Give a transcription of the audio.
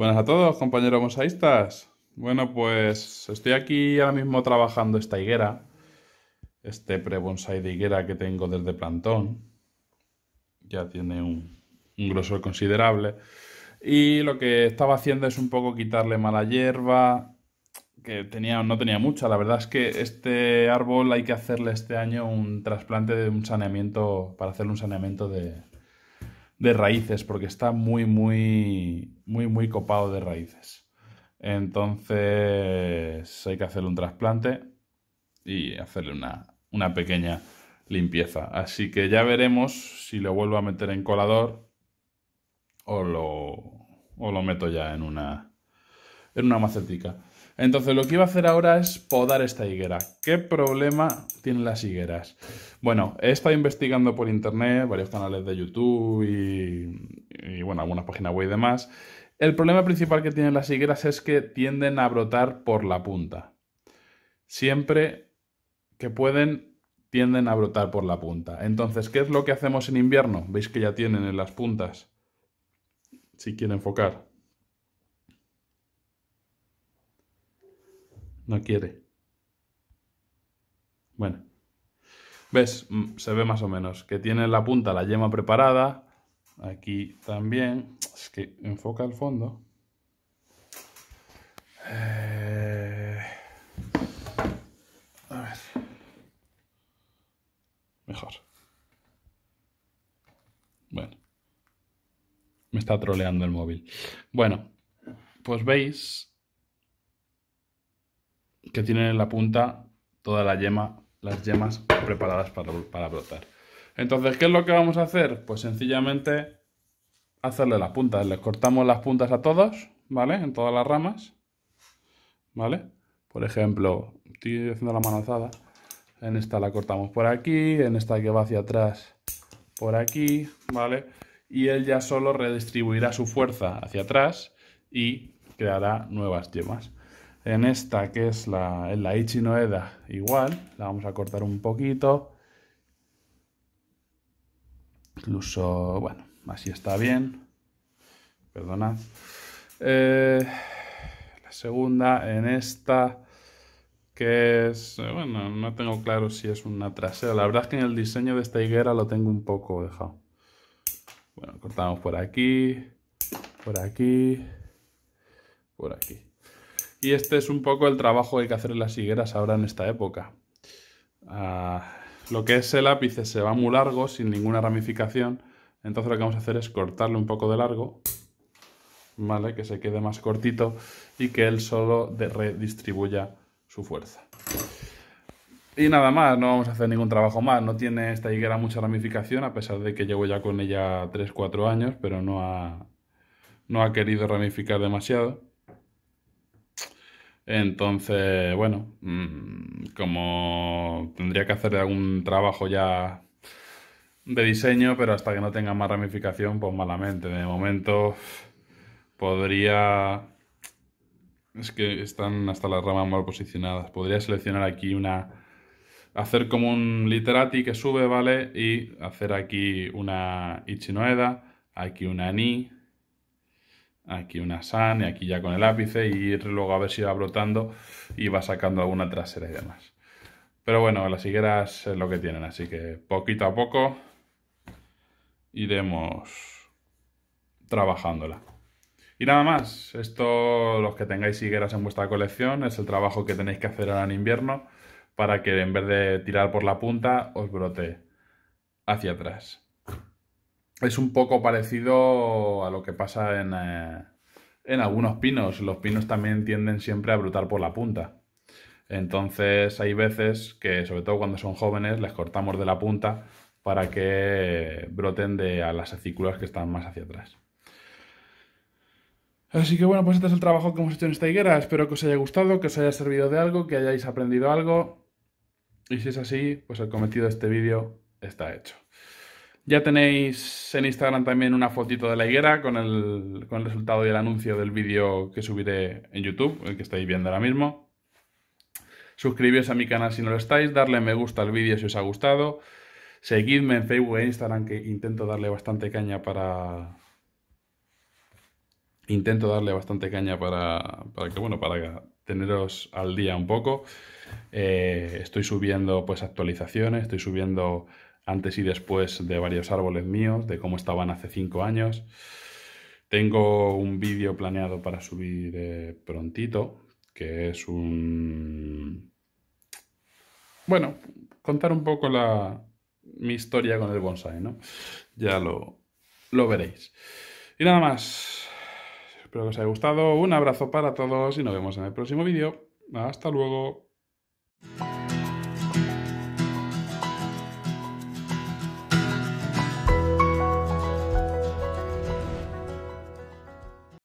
Buenas a todos, compañeros mosaístas. Bueno, pues estoy aquí ahora mismo trabajando esta higuera, este pre-bonsai de higuera que tengo desde plantón. Ya tiene un, grosor considerable. Y lo que estaba haciendo es un poco quitarle mala hierba, que tenía, no tenía mucha. La verdad es que este árbol hay que hacerle este año un trasplante de un saneamiento, para hacerle un saneamiento de, de raíces, porque está muy, muy, muy, muy copado de raíces. Entonces hay que hacerle un trasplante y hacerle una, una pequeña limpieza. Así que ya veremos si lo vuelvo a meter en colador o lo, o lo meto ya en una, en una macetica. Entonces lo que iba a hacer ahora es podar esta higuera. ¿Qué problema tienen las higueras? Bueno, he estado investigando por internet, varios canales de YouTube y, bueno, algunas páginas web y demás. El problema principal que tienen las higueras es que tienden a brotar por la punta. Siempre que pueden, tienden a brotar por la punta. Entonces, ¿qué es lo que hacemos en invierno? Veis que ya tienen en las puntas. Si quieren enfocar No quiere. Bueno. ¿Ves? Mm, se ve más o menos. Que tiene la punta, la yema preparada. Aquí también. Es que enfoca el fondo. Eh, a ver. Mejor. Bueno. Me está troleando el móvil. Bueno, pues veis que tienen en la punta toda la yema, las yemas preparadas para, brotar. Entonces, ¿qué es lo que vamos a hacer? Pues sencillamente hacerle las puntas. Les cortamos las puntas a todos, ¿vale? En todas las ramas, ¿vale? Por ejemplo, estoy haciendo la alzada. En esta la cortamos por aquí, en esta que va hacia atrás por aquí, ¿vale? Y él ya solo redistribuirá su fuerza hacia atrás y creará nuevas yemas. En esta, que es la, la Ichinoeda, igual, la vamos a cortar un poquito. Incluso, bueno, así está bien. Perdonad. Eh, la segunda, en esta, que es, eh, bueno, no tengo claro si es una trasera. La verdad es que en el diseño de esta higuera lo tengo un poco dejado. Bueno, cortamos por aquí, por aquí, por aquí. Y este es un poco el trabajo que hay que hacer en las higueras ahora en esta época. Ah, lo que es el ápice se va muy largo, sin ninguna ramificación. Entonces lo que vamos a hacer es cortarlo un poco de largo, ¿vale? Que se quede más cortito y que él solo redistribuya su fuerza. Y nada más, no vamos a hacer ningún trabajo más. No tiene esta higuera mucha ramificación, a pesar de que llevo ya con ella 3-4 años, pero no no ha querido ramificar demasiado. Entonces, bueno, mm, como tendría que hacer algún trabajo ya de diseño, pero hasta que no tenga más ramificación, pues malamente. De momento podría... Es que están hasta las ramas mal posicionadas. Podría seleccionar aquí una... Hacer como un literati que sube, ¿vale? Y hacer aquí una Ichinoeda, aquí una Ni, Aquí una SAN y aquí ya con el ápice y luego a ver si va brotando y va sacando alguna trasera y demás. Pero bueno, las higueras es lo que tienen, así que poquito a poco iremos trabajándola. Y nada más, esto, los que tengáis higueras en vuestra colección, es el trabajo que tenéis que hacer ahora en invierno para que en vez de tirar por la punta, os brote hacia atrás es un poco parecido a lo que pasa eh, en, algunos pinos. Los pinos también tienden siempre a brotar por la punta. Entonces hay veces que, sobre todo cuando son jóvenes, les cortamos de la punta para que broten de a las acículas que están más hacia atrás. Así que bueno, pues este es el trabajo que hemos hecho en esta higuera. Espero que os haya gustado, que os haya servido de algo, que hayáis aprendido algo. Y si es así, pues el cometido de este vídeo está hecho. Ya tenéis en Instagram también una fotito de la higuera con el, resultado y el anuncio del vídeo que subiré en YouTube, el que estáis viendo ahora mismo. Suscribíos a mi canal si no lo estáis, darle me gusta al vídeo si os ha gustado. Seguidme en Facebook e Instagram que intento darle bastante caña para... Intento darle bastante caña para, para que, bueno, para teneros al día un poco. Eh, estoy subiendo pues actualizaciones, estoy subiendo antes y después de varios árboles míos, de cómo estaban hace cinco años. Tengo un vídeo planeado para subir eh, prontito, que es un... Bueno, contar un poco la... mi historia con el bonsai, ¿no? Ya lo, lo veréis. Y nada más. Espero que os haya gustado. Un abrazo para todos y nos vemos en el próximo vídeo. Hasta luego.